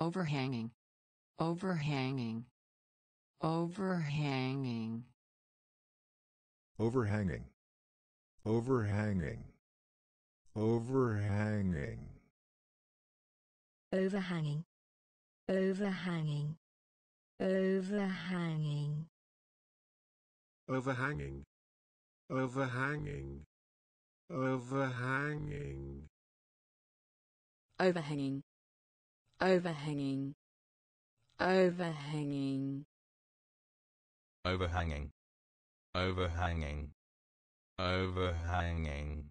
overhanging overhanging overhanging overhanging overhanging overhanging overhanging overhanging overhanging overhanging overhanging overhanging overhanging overhanging overhanging overhanging overhanging overhanging